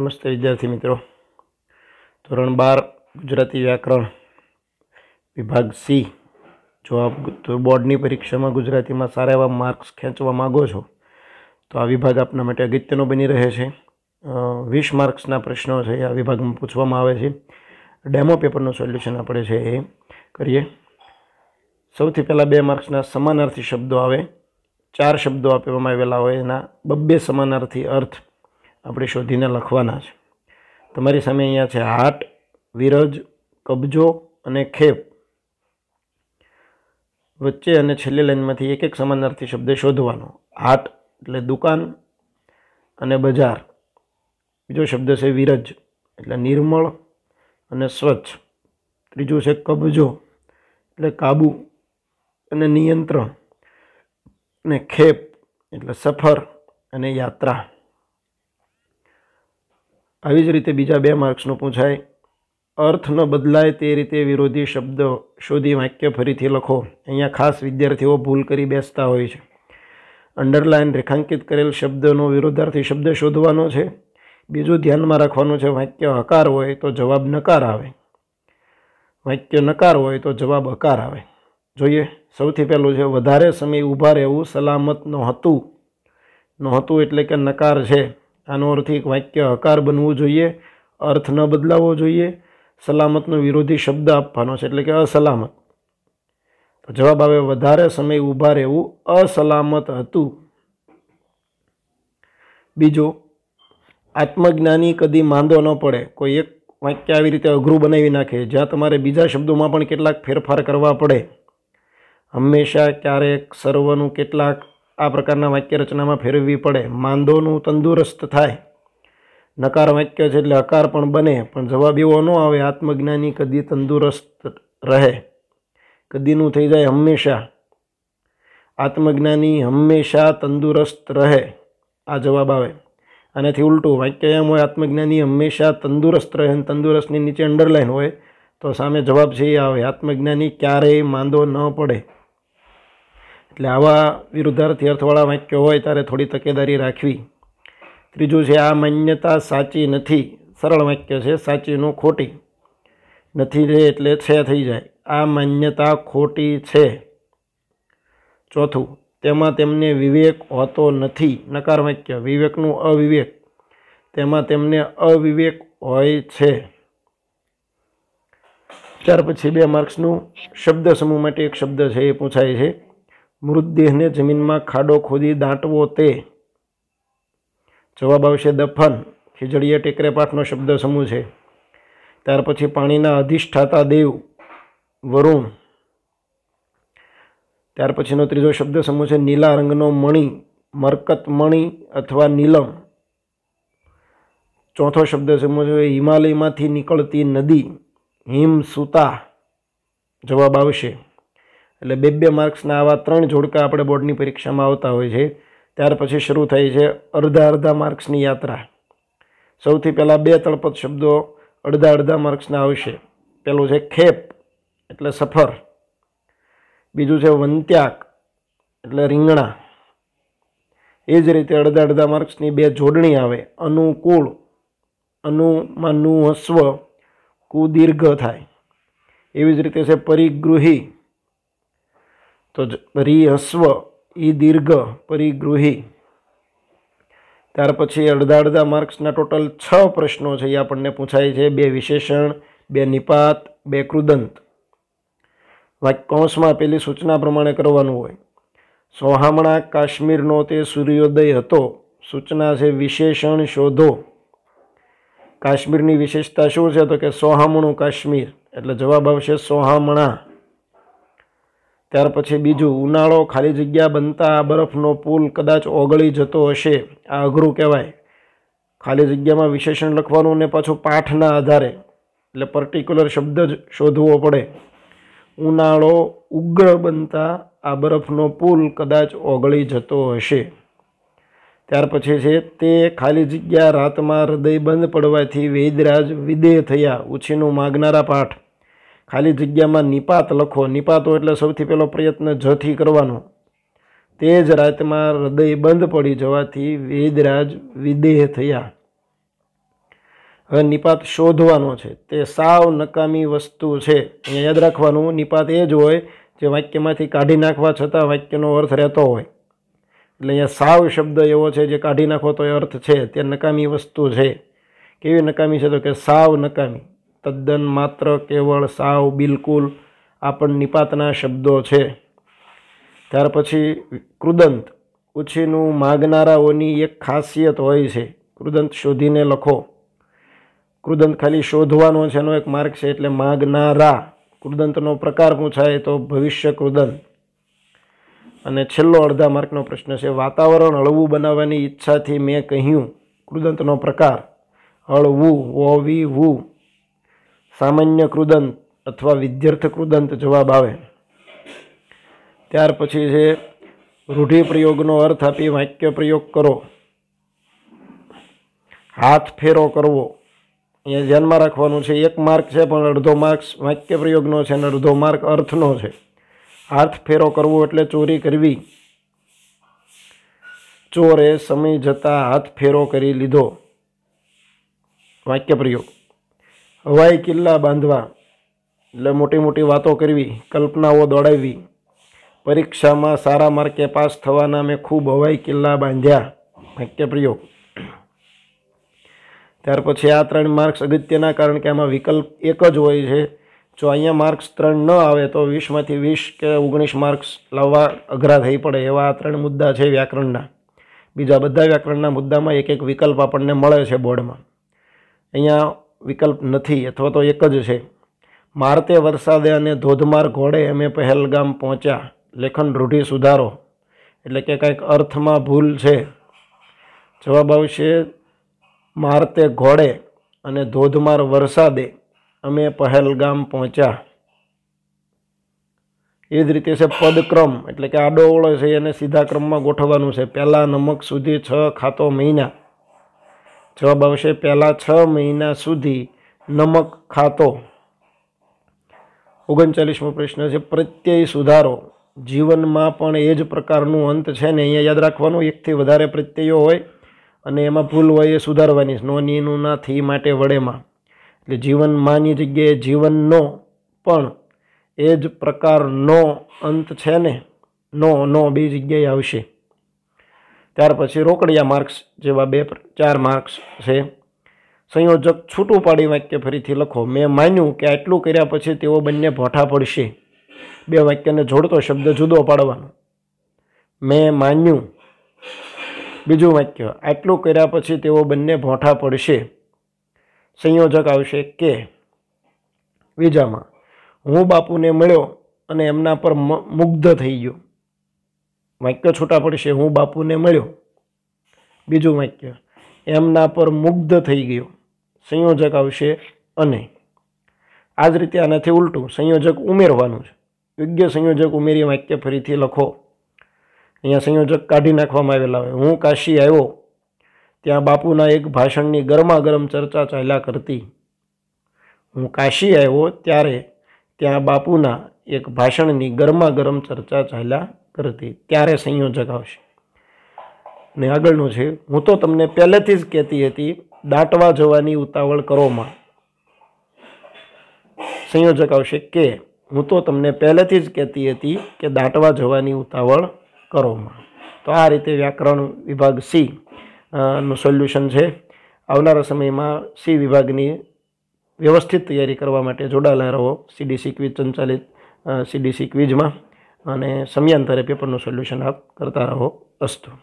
નમસ્તે વિદ્યાર્થી મિત્રો ધોરણ બાર ગુજરાતી વ્યાકરણ વિભાગ સી જો આપ બોર્ડની પરીક્ષામાં ગુજરાતીમાં સારા એવા માર્ક્સ ખેંચવા માગો છો તો આ વિભાગ આપના માટે અગત્યનો બની રહે છે વીસ માર્ક્સના પ્રશ્નો છે આ વિભાગમાં પૂછવામાં આવે છે ડેમો પેપરનું સોલ્યુશન આપણે છે એ કરીએ સૌથી પહેલાં બે માર્ક્સના સમાનાર્થી શબ્દો આવે ચાર શબ્દો આપવામાં આવેલા હોય એના બબ્બે સમાનાર્થી અર્થ આપણે શોધીને લખવાના છે તમારી સામે અહીંયા છે હાટ વિરજ કબજો અને ખેપ વચ્ચે અને છેલ્લી લાઇનમાંથી એક એક સમાનાર્થી શબ્દ શોધવાનો હાટ એટલે દુકાન અને બજાર બીજો શબ્દ છે વિરજ એટલે નિર્મળ અને સ્વચ્છ ત્રીજો છે કબજો એટલે કાબુ અને નિયંત્રણ અને ખેપ એટલે સફર અને યાત્રા આવી જ રીતે બીજા બે માર્ક્સનું પૂછાય અર્થ ન બદલાય તે રીતે વિરોધી શબ્દ શોધી વાક્ય ફરીથી લખો અહીંયા ખાસ વિદ્યાર્થીઓ ભૂલ કરી બેસતા હોય છે અંડરલાઇન રેખાંકિત કરેલ શબ્દનો વિરોધાર્થી શબ્દ શોધવાનો છે બીજું ધ્યાનમાં રાખવાનું છે વાક્ય હકાર હોય તો જવાબ નકાર આવે વાક્ય નકાર હોય તો જવાબ હકાર આવે જોઈએ સૌથી પહેલું છે વધારે સમય ઊભા રહેવું સલામત નહોતું નહોતું એટલે કે નકાર છે આનો અર્થ એક વાક્ય હકાર બનવું જોઈએ અર્થ ન બદલાવવો જોઈએ સલામતનો વિરોધી શબ્દ આપવાનો છે એટલે કે અસલામત જવાબ આવે વધારે સમય ઊભા રહેવું અસલામત હતું બીજો આત્મજ્ઞાની કદી માંદો ન પડે કોઈ એક વાક્ય આવી રીતે અઘરું બનાવી નાખે જ્યાં તમારે બીજા શબ્દોમાં પણ કેટલાક ફેરફાર કરવા પડે હંમેશા ક્યારેક સર્વનું કેટલાક આ પ્રકારના વાક્ય રચનામાં ફેરવવી પડે માંદોનું તંદુરસ્ત થાય નકાર વાક્ય છે એટલે હકાર પણ બને પણ જવાબ એવો ન આવે આત્મજ્ઞાની કદી તંદુરસ્ત રહે કદીનું થઈ જાય હંમેશા આત્મજ્ઞાની હંમેશા તંદુરસ્ત રહે આ જવાબ આવે આનાથી ઉલટું વાક્ય એમ હોય આત્મજ્ઞાની હંમેશા તંદુરસ્ત રહે અને તંદુરસ્તની નીચે અંડરલાઇન હોય તો સામે જવાબ છે એ આવે આત્મજ્ઞાની ક્યારેય માંદો ન પડે એટલે આવા વિરુદ્ધાર્થી અર્થવાળા વાક્યો હોય ત્યારે થોડી તકેદારી રાખવી ત્રીજું છે આ માન્યતા સાચી નથી સરળ વાક્ય છે સાચીનું ખોટી નથી રે એટલે છે થઈ જાય આ માન્યતા ખોટી છે ચોથું તેમાં તેમને વિવેક હોતો નથી નકાર વાક્ય વિવેકનું અવિવેક તેમાં તેમને અવિવેક હોય છે ત્યાર પછી બે માર્ક્સનું શબ્દ સમૂહ માટે એક શબ્દ છે એ પૂછાય છે મૃતદેહને જમીનમાં ખાડો ખોદી દાંટવો તે જવાબ આવશે દફન ખીજડીએ ટેકરે પાઠનો શબ્દ સમૂહ છે ત્યાર પછી પાણીના અધિષ્ઠાતા દેવ વરુણ ત્યાર પછીનો ત્રીજો શબ્દ સમૂહ છે નીલા રંગનો મણી મરકત મણી અથવા નીલમ ચોથો શબ્દ સમૂહ છે હિમાલયમાંથી નીકળતી નદી હિમસુતા જવાબ આવશે એટલે બે બે માર્ક્સના આવા ત્રણ જોડકા આપણે બોર્ડની પરીક્ષામાં આવતા હોય છે ત્યાર પછી શરૂ થાય છે અડધા અડધા માર્ક્સની યાત્રા સૌથી પહેલાં બે તળપદ શબ્દો અડધા અડધા માર્ક્સના આવશે પહેલું છે ખેપ એટલે સફર બીજું છે વંત્યાક એટલે રીંગણા એ જ રીતે અડધા અડધા માર્ક્સની બે જોડણી આવે અનુકૂળ અનુમાં નું હસ્વ કુદીર્ઘ થાય એવી જ રીતે છે પરિગૃહી તો રીહસ્વ ઈ દીર્ઘ પરિગૃહી ત્યાર પછી અડધા અડધા માર્ક્સના ટોટલ છ પ્રશ્નો છે એ આપણને પૂછાય છે બે વિશેષણ બે નિપાત બે કૃદંત વાક્ય કૌંસમાં પેલી સૂચના પ્રમાણે કરવાનું હોય સોહામણા કાશ્મીરનો તે સૂર્યોદય હતો સૂચના છે વિશેષણ શોધો કાશ્મીરની વિશેષતા શું છે તો કે સોહામણું કાશ્મીર એટલે જવાબ આવશે સોહામણા ત્યાર પછી બીજું ઉનાળો ખાલી જગ્યા બનતા બરફનો પુલ કદાચ ઓગળી જતો હશે આ અઘરું કહેવાય ખાલી જગ્યામાં વિશેષણ લખવાનું ને પાછું પાઠના આધારે એટલે પર્ટિક્યુલર શબ્દ જ શોધવો પડે ઉનાળો ઉગ્ર બનતા આ બરફનો પુલ કદાચ ઓગળી જતો હશે ત્યાર પછી છે તે ખાલી જગ્યા રાતમાં હૃદય બંધ પડવાથી વેદરાજ વિદેહ થયા ઉછીનું માગનારા પાઠ ખાલી જગ્યામાં નિપાત લખો નિપાતો એટલે સૌથી પહેલો પ્રયત્ન જથી કરવાનો તે જ રાતમાં હૃદય બંધ પડી જવાથી વેદરાજ વિદેહ થયા હવે નિપાત શોધવાનો છે તે સાવ નકામી વસ્તુ છે અહીંયા યાદ રાખવાનું નિપાત એ જ હોય જે વાક્યમાંથી કાઢી નાખવા છતાં વાક્યનો અર્થ રહેતો હોય એટલે અહીંયા સાવ શબ્દ એવો છે જે કાઢી નાખો તો એ અર્થ છે તે નકામી વસ્તુ છે કેવી નકામી છે તો કે સાવ નકામી તદ્દન માત્ર કેવળ સાવ બિલકુલ આપણ નિપાતના શબ્દો છે ત્યાર પછી કૃદંત ઉછીનું માગનારાઓની એક ખાસિયત હોય છે કૃદંત શોધીને લખો કૃદંત ખાલી શોધવાનો છે એનો એક માર્ગ છે એટલે માગનારા કૃદંતનો પ્રકાર પૂછાય તો ભવિષ્ય કૃદંત અને છેલ્લો અડધા માર્કનો પ્રશ્ન છે વાતાવરણ હળવું બનાવવાની ઈચ્છાથી મેં કહ્યું કૃદંતનો પ્રકાર હળવું ઓવી વું સામાન્ય કૃદંત અથવા વિદ્યાર્થ કૃદંત જવાબ આવે ત્યાર પછી છે રૂઢિપ્રયોગનો અર્થ આપી વાક્ય પ્રયોગ કરો હાથ ફેરો કરવો એ ધ્યાનમાં રાખવાનું છે એક માર્ક છે પણ અડધો માર્ક્સ વાક્ય પ્રયોગનો છે અને અડધો માર્ક અર્થનો છે હાથ ફેરો કરવો એટલે ચોરી કરવી ચોરે સમય જતાં હાથ ફેરો કરી લીધો વાક્ય પ્રયોગ હવાઈ કિલ્લા બાંધવા એટલે મોટી મોટી વાતો કરવી કલ્પનાઓ દોડાવી પરીક્ષામાં સારા માર્કે પાસ થવાના મેં ખૂબ હવાઈ કિલ્લા બાંધ્યા વાક્ય પ્રયોગ ત્યાર પછી આ ત્રણ માર્ક્સ અગત્યના કારણ કે આમાં વિકલ્પ એક જ હોય છે જો અહીંયા માર્ક્સ ત્રણ ન આવે તો વીસમાંથી વીસ કે ઓગણીસ માર્ક્સ લાવવા અઘરા થઈ પડે એવા આ ત્રણ મુદ્દા છે વ્યાકરણના બીજા બધા વ્યાકરણના મુદ્દામાં એક એક વિકલ્પ આપણને મળે છે બોર્ડમાં અહીંયા વિકલ્પ નથી અથવા તો એક જ છે મારતે વરસાદે અને ધોધમાર ઘોડે અમે પહેલગામ પહોંચ્યા લેખન રૂઢિ સુધારો એટલે કે કંઈક અર્થમાં ભૂલ છે જવાબ આવશે મારતે ઘોડે અને ધોધમાર વરસાદે અમે પહેલગામ પહોંચ્યા એ જ રીતે છે પદક્રમ એટલે કે આડો ઓળો છે એને સીધા ક્રમમાં ગોઠવવાનું છે પહેલાં નમક સુધી છ ખાતો મહિના જવાબ આવશે પહેલાં છ મહિના સુધી નમક ખાતો ઓગણચાલીસમો પ્રશ્ન છે પ્રત્યય સુધારો જીવનમાં પણ એ જ પ્રકારનું અંત છે ને અહીંયા યાદ રાખવાનું એકથી વધારે પ્રત્યયો હોય અને એમાં ભૂલ હોય એ સુધારવાની નો ના થી માટે વડેમાં એટલે જીવનમાંની જગ્યાએ જીવનનો પણ એ જ પ્રકારનો અંત છે ને નો નો બે જગ્યાએ આવશે ત્યાર પછી રોકડિયા માર્ક્સ જેવા બે ચાર માર્ક્સ છે સંયોજક છૂટું પાડી વાક્ય ફરીથી લખો મેં માન્યું કે આટલું કર્યા પછી તેઓ બંને ભોઠા પડશે બે વાક્યને જોડતો શબ્દ જુદો પાડવાનો મેં માન્યું બીજું વાક્ય આટલું કર્યા પછી તેઓ બંને ભોઠા પડશે સંયોજક આવશે કે બીજામાં હું બાપુને મળ્યો અને એમના પર મુગ્ધ થઈ ગયો વાક્ય છૂટા પડશે હું બાપુને મળ્યો બીજું વાક્ય એમના પર મુગ્ધ થઈ ગયો સંયોજક આવશે અને આ જ રીતે આનાથી ઉલટું સંયોજક ઉમેરવાનું છે યોગ્ય સંયોજક ઉમેરી વાક્ય ફરીથી લખો અહીંયા સંયોજક કાઢી નાખવામાં આવેલા હોય હું કાશી આવ્યો ત્યાં બાપુના એક ભાષણની ગરમા ગરમ ચર્ચા ચાલ્યા કરતી હું કાશી આવ્યો ત્યારે ત્યાં બાપુના એક ભાષણની ગરમા ગરમ ચર્ચા ચાલ્યા કરતી ત્યારે સંયોજક આવશે ને આગળનું છે હું તો તમને પહેલેથી જ કહેતી હતી દાટવા જવાની ઉતાવળ કરોમાં સંયોજક આવશે કે હું તો તમને પહેલેથી જ કહેતી હતી કે દાટવા જવાની ઉતાવળ કરોમાં તો આ રીતે વ્યાકરણ વિભાગ સી નું સોલ્યુશન છે આવનારા સમયમાં સી વિભાગની વ્યવસ્થિત તૈયારી કરવા માટે જોડાયેલા રહો સીડીસી ક્વિઝ સંચાલિત સીડીસી ક્વિઝમાં અને સમયાંતરે પેપરનું સોલ્યુશન આપ કરતા રહો અસ્તુ